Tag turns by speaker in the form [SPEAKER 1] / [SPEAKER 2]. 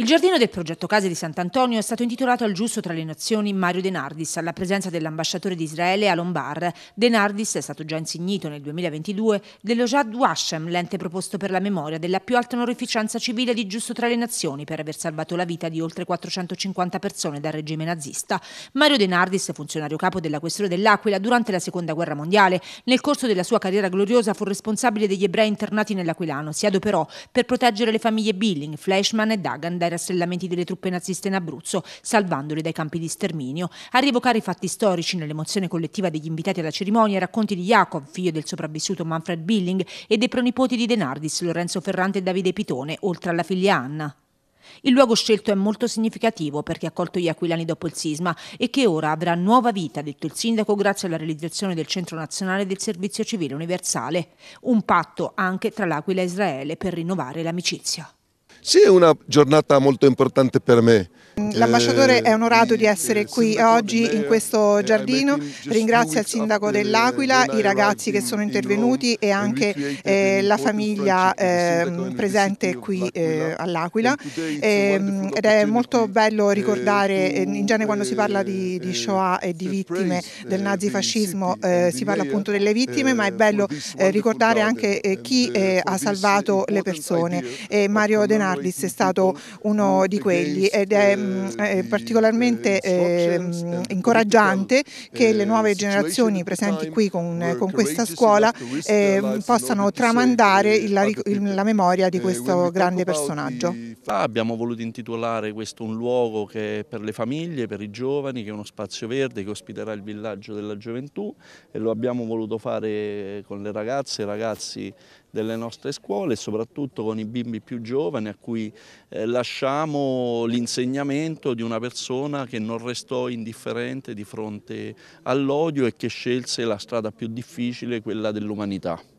[SPEAKER 1] Il giardino del progetto Case di Sant'Antonio è stato intitolato al giusto tra le nazioni Mario Denardis alla presenza dell'ambasciatore di Israele Alon Bar. De è stato già insignito nel 2022 dello Jad Washem, l'ente proposto per la memoria della più alta onorificenza civile di giusto tra le nazioni per aver salvato la vita di oltre 450 persone dal regime nazista. Mario Denardis, funzionario capo della questura dell'Aquila durante la seconda guerra mondiale, nel corso della sua carriera gloriosa fu responsabile degli ebrei internati nell'Aquilano, si adoperò per proteggere le famiglie Billing, Fleischmann e Dagan ai rastrellamenti delle truppe naziste in Abruzzo, salvandole dai campi di sterminio. A rievocare i fatti storici nell'emozione collettiva degli invitati alla cerimonia i racconti di Jacob, figlio del sopravvissuto Manfred Billing, e dei pronipoti di Denardis, Lorenzo Ferrante e Davide Pitone, oltre alla figlia Anna. Il luogo scelto è molto significativo perché ha accolto gli aquilani dopo il sisma e che ora avrà nuova vita, ha detto il sindaco, grazie alla realizzazione del Centro Nazionale del Servizio Civile Universale. Un patto anche tra l'Aquila e Israele per rinnovare l'amicizia.
[SPEAKER 2] Sì, è una giornata molto importante per me. L'ambasciatore eh, è
[SPEAKER 1] onorato di essere qui oggi in
[SPEAKER 3] questo eh, giardino, ringrazia il sindaco dell'Aquila, i ragazzi che sono intervenuti e anche eh, la famiglia presente qui all'Aquila ehm, ed è molto bello ricordare, in genere quando si parla di, di Shoah e di vittime del nazifascismo si parla appunto delle vittime ma è bello ricordare anche chi ha salvato le persone. Mario Denaro Marlis è stato uno di quelli ed è mm, particolarmente eh, ehm, eh, incoraggiante che le eh, nuove generazioni presenti qui con, con questa scuola ehm, possano tramandare la, la memoria di questo grande personaggio.
[SPEAKER 2] Abbiamo voluto intitolare questo un luogo che è per le famiglie, per i giovani, che è uno spazio verde che ospiterà il villaggio della gioventù e lo abbiamo voluto fare con le ragazze e i ragazzi delle nostre scuole soprattutto con i bimbi più giovani a cui eh, lasciamo l'insegnamento di una persona che non restò indifferente di fronte all'odio e che scelse la strada più difficile, quella dell'umanità.